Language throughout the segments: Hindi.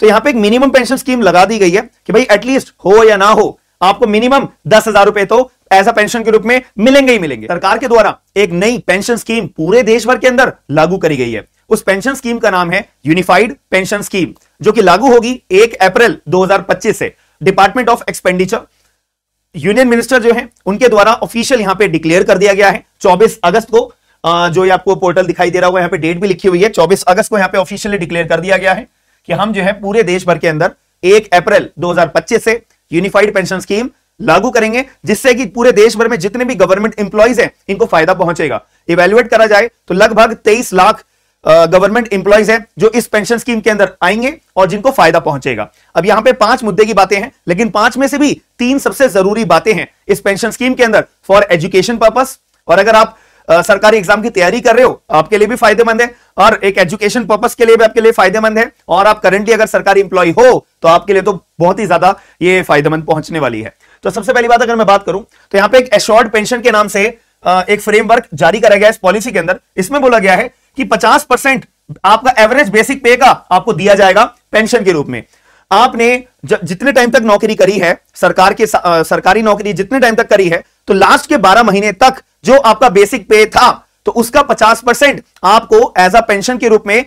तो यहां पे एक मिनिमम पेंशन स्कीम लगा दी गई है कि भाई एटलीस्ट हो या ना हो आपको मिनिमम दस हजार रुपए तो ऐसा पेंशन के रूप में मिलेंगे ही मिलेंगे सरकार के द्वारा एक नई पेंशन स्कीम पूरे देश भर के अंदर लागू करी गई है उस पेंशन स्कीम का नाम है यूनिफाइड पेंशन स्कीम जो कि लागू होगी एक अप्रैल दो से department of expenditure union minister जो है उनके द्वारा ऑफिशियल यहां पर डिक्लेयर कर दिया गया है चौबीस अगस्त को जो ये आपको पोर्टल दिखाई दे रहा होगा यहां पे डेट भी लिखी हुई है 24 अगस्त को यहां पे ऑफिशियली डिक्लेयर कर दिया गया है कि हम जो है पूरे देश भर के अंदर एक अप्रैल 2025 से यूनिफाइड पेंशन स्कीम लागू करेंगे जिससे कि पूरे देश भर में जितने भी गवर्नमेंट इंप्लॉइज हैं इनको फायदा पहुंचेगा इवेल्युएट करा जाए तो लगभग 23 लाख गवर्नमेंट इंप्लॉइज हैं जो इस पेंशन स्कीम के अंदर आएंगे और जिनको फायदा पहुंचेगा अब यहां पे पांच मुद्दे की बातें हैं लेकिन पांच में से भी तीन सबसे जरूरी बातें हैं इस पेंशन स्कीम के अंदर फॉर एजुकेशन पर्पज और अगर आप सरकारी एग्जाम की तैयारी कर रहे हो आपके लिए भी फायदेमंद है और एक एजुकेशन पर्पस के लिए भी आपके लिए फायदेमंद है और आप करंटली अगर सरकारी इंप्लॉय हो तो आपके लिए तो बहुत ही ज्यादा ये फायदेमंद पहुंचने वाली है तो सबसे पहली बात अगर मैं बात करूं तो यहाँ पे एक एश्योर्ड पेंशन के नाम से एक फ्रेमवर्क जारी करा गया इस पॉलिसी के अंदर इसमें बोला गया है कि पचास आपका एवरेज बेसिक पे का आपको दिया जाएगा पेंशन के रूप में आपने जितने टाइम तक नौकरी करी है सरकार के सरकारी नौकरी जितने टाइम तक करी है तो लास्ट के 12 महीने तक जो आपका बेसिक पे था तो उसका 50 परसेंट आपको एज अ पेंशन के रूप में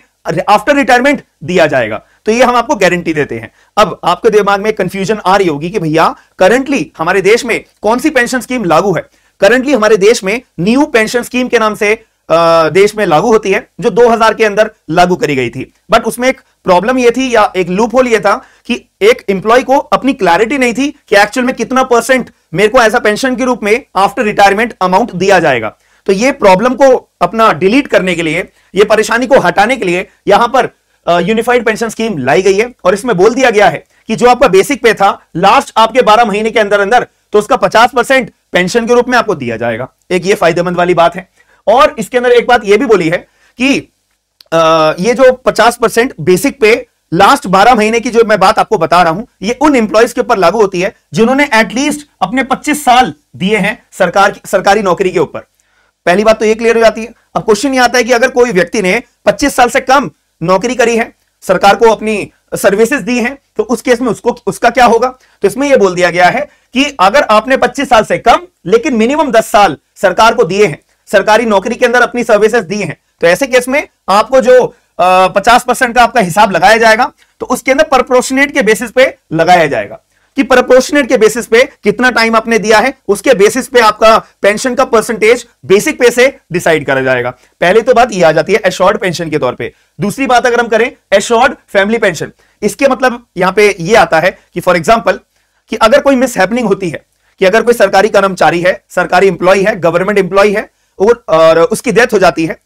आफ्टर रिटायरमेंट दिया जाएगा तो ये हम आपको गारंटी देते हैं अब आपके दिमाग में कंफ्यूजन आ रही होगी कि भैया करंटली हमारे देश में कौन सी पेंशन स्कीम लागू है करंटली हमारे देश में न्यू पेंशन स्कीम के नाम से देश में लागू होती है जो 2000 के अंदर लागू करी गई थी बट उसमें एक प्रॉब्लम यह थी या एक लूप होल यह था कि एक एम्प्लॉय को अपनी क्लैरिटी नहीं थी कि एक्चुअल में कितना परसेंट मेरे को ऐसा अ पेंशन के रूप में आफ्टर रिटायरमेंट अमाउंट दिया जाएगा तो ये प्रॉब्लम को अपना डिलीट करने के लिए यह परेशानी को हटाने के लिए यहां पर यूनिफाइड पेंशन स्कीम लाई गई है और इसमें बोल दिया गया है कि जो आपका बेसिक पे था लास्ट आपके 12 महीने के अंदर अंदर तो उसका 50 परसेंट पेंशन के रूप में आपको दिया जाएगा एक ये फायदेमंद वाली बात है और इसके अंदर एक बात यह भी बोली है कि आ, ये जो 50 परसेंट बेसिक पे लास्ट 12 महीने की जो मैं बात आपको बता रहा हूं ये उन इंप्लॉयज के ऊपर लागू होती है जिन्होंने एटलीस्ट अपने 25 साल दिए हैं सरकार सरकारी नौकरी के ऊपर पहली बात तो ये क्लियर हो जाती है अब क्वेश्चन ये आता है कि अगर कोई व्यक्ति ने 25 साल से कम नौकरी करी है सरकार को अपनी सर्विसेज दी है तो उस केस में उसको उसका क्या होगा तो इसमें यह बोल दिया गया है कि अगर आपने पच्चीस साल से कम लेकिन मिनिमम दस साल सरकार को दिए हैं सरकारी नौकरी के अंदर अपनी सर्विसेज दी हैं तो ऐसे केस में आपको जो पचास परसेंट का आपका हिसाब लगाया जाएगा तो उसके अंदर परप्रोशनेट के बेसिस पे लगाया जाएगा कि परप्रोशनेट के बेसिस पे कितना टाइम आपने दिया है उसके बेसिस पे आपका पेंशन का परसेंटेज बेसिक पे से डिसाइड करा जाएगा पहले तो बात ये आ जाती है एश्योर्ड पेंशन के तौर पे दूसरी बात अगर हम करें एश्योर्ड फैमिली पेंशन इसके मतलब यहां पे ये आता है कि फॉर एग्जाम्पल कि अगर कोई मिसहैपनिंग होती है कि अगर कोई सरकारी कर्मचारी है सरकारी इंप्लॉय है गवर्नमेंट इंप्लॉय है और, और उसकी डेथ हो जाती है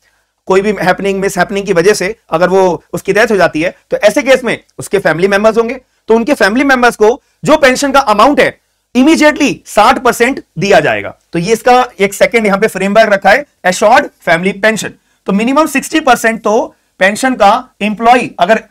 कोई भी हैपनिंग मिस हैपनिंग की वजह से अगर वो उसकी डेथ हो जाती है तो ऐसे केस में उसके फैमिली मेंबर्स होंगे तो उनके फैमिली मेंबर्स को जो पेंशन का अमाउंट है इमीजिएटली 60 परसेंट दिया जाएगा तो ये इसका एक सेकंड यहां पे फ्रेमवर्क रखा है एशॉर्ड फैमिली पेंशन तो मिनिमम 60 परसेंट तो पेंशन का इंप्लॉय अगर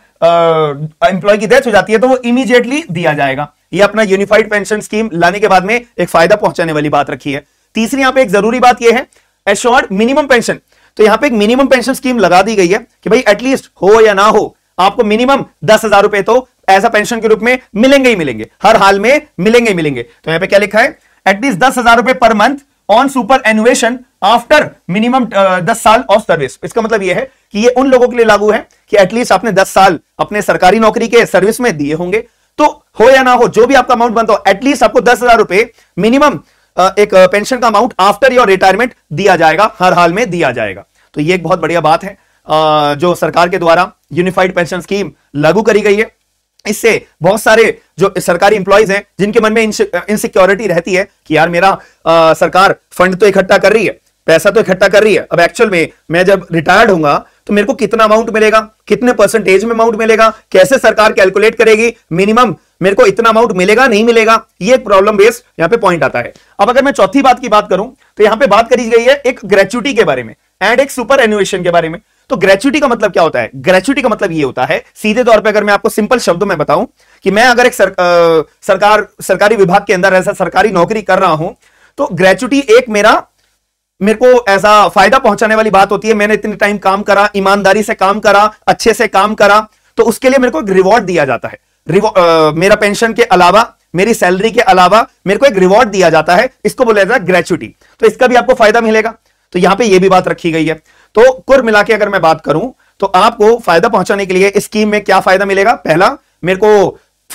इंप्लॉय की डेथ हो जाती है तो वो इमीजिएटली दिया जाएगा ये अपना यूनिफाइड पेंशन स्कीम लाने के बाद में एक फायदा पहुंचाने वाली बात रखी है तीसरी यहां पे एक जरूरी बात यह है एश्योर्ड मिनिमम पेंशन तो यहां पे एक मिनिमम पेंशन स्कीम लगा दी गई है कि भाई एटलीस्ट हो या ना हो आपको मिनिमम दस हजार रुपए तो एज अ पेंशन के रूप में मिलेंगे ही मिलेंगे हर हाल में मिलेंगे ही मिलेंगे तो यहां पे क्या लिखा है एटलीस्ट दस हजार रुपए पर month on superannuation after minimum दस साल ऑफ सर्विस इसका मतलब यह है कि ये उन लोगों के लिए लागू है कि एटलीस्ट आपने दस साल अपने सरकारी नौकरी के सर्विस में दिए होंगे तो हो या ना हो जो भी आपका अमाउंट बनता हो एटलीस्ट आपको दस हजार रुपए मिनिमम एक पेंशन का अमाउंट आफ्टर योर रिटायरमेंट दिया जाएगा हर हाल में दिया जाएगा तो ये एक बहुत बढ़िया बात है जो सरकार के द्वारा यूनिफाइड पेंशन स्कीम लागू करी गई है इससे बहुत सारे जो सरकारी इंप्लॉयज हैं जिनके मन में इनसिक्योरिटी रहती है कि यार मेरा आ, सरकार फंड तो इकट्ठा कर रही है पैसा तो इकट्ठा कर रही है अब एक्चुअल में मैं जब रिटायर्ड हूंगा तो मेरे को कितना अमाउंट मिलेगा कितने परसेंटेज में अमाउंट मिलेगा कैसे सरकार कैलकुलेट करेगी मिनिमम मेरे को इतना अमाउंट मिलेगा नहीं मिलेगा ये एक प्रॉब्लम बेस्ड यहाँ पे पॉइंट आता है अब अगर मैं चौथी बात की बात करूं तो यहाँ पे बात करी गई है एक ग्रेचुटी के बारे में एंड एक सुपर एनुएशन के बारे में तो ग्रेचुटी का मतलब क्या होता है ग्रेचुटी का मतलब ये होता है सीधे तौर पे अगर मैं आपको सिंपल शब्दों में बताऊं कि मैं अगर एक सर, आ, सरकार सरकारी विभाग के अंदर ऐसा सरकारी नौकरी कर रहा हूं तो ग्रेचुटी एक मेरा मेरे को ऐसा फायदा पहुंचाने वाली बात होती है मैंने इतने टाइम काम करा ईमानदारी से काम करा अच्छे से काम करा तो उसके लिए मेरे को एक रिवॉर्ड दिया जाता है Uh, मेरा पेंशन के अलावा मेरी सैलरी के अलावा मेरे को एक रिवॉर्ड दिया जाता है इसको बोला जाता है ग्रेचुटी तो इसका भी आपको फायदा मिलेगा तो यहां पे ये भी बात रखी गई है तो कुल मिला के अगर मैं बात करूं तो आपको फायदा पहुंचाने के लिए इस स्कीम में क्या फायदा मिलेगा पहला मेरे को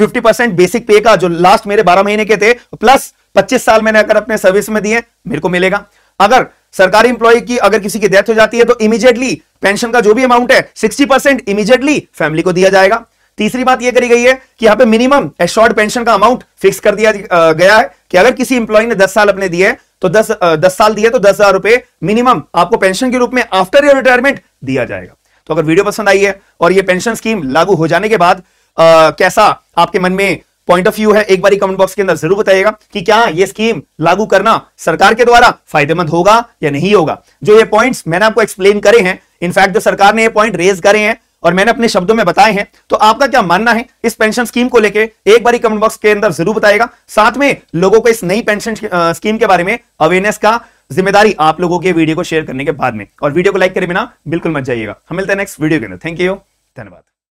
50 परसेंट बेसिक पे का जो लास्ट मेरे 12 महीने के थे प्लस 25 साल मैंने अगर अपने सर्विस में दिए मेरे को मिलेगा अगर सरकारी इंप्लॉय की अगर किसी की डेथ हो जाती है तो इमीजिएटली पेंशन का जो भी अमाउंट है सिक्सटी परसेंट इमीडिएटली फैमिली को दिया जाएगा तीसरी बात यह करी गई है कि यहां पे मिनिमम एश्योर्ड पेंशन का अमाउंट फिक्स कर दिया गया है कि अगर किसी इंप्लॉय ने दस साल अपने दिए तो दस दस साल दिए तो दस हजार रुपए मिनिमम आपको पेंशन के रूप में आफ्टर योर रिटायरमेंट दिया जाएगा तो अगर वीडियो पसंद आई है और ये पेंशन स्कीम लागू हो जाने के बाद आ, कैसा आपके मन में पॉइंट ऑफ व्यू है एक बार कमेंट बॉक्स के अंदर जरूर बताइएगा कि क्या ये स्कीम लागू करना सरकार के द्वारा फायदेमंद होगा या नहीं होगा जो ये पॉइंट्स मैंने आपको एक्सप्लेन करे हैं इनफैक्ट जो सरकार ने ये पॉइंट रेज करे हैं और मैंने अपने शब्दों में बताए हैं तो आपका क्या मानना है इस पेंशन स्कीम को लेकर एक बार कमेंट बॉक्स के अंदर जरूर बताएगा साथ में लोगों को इस नई पेंशन स्कीम के बारे में अवेयरनेस का जिम्मेदारी आप लोगों के वीडियो को शेयर करने के बाद में और वीडियो को लाइक करे बिना बिल्कुल मत जाइएगा हम मिलते हैं नेक्स्ट वीडियो के अंदर थैंक यू धन्यवाद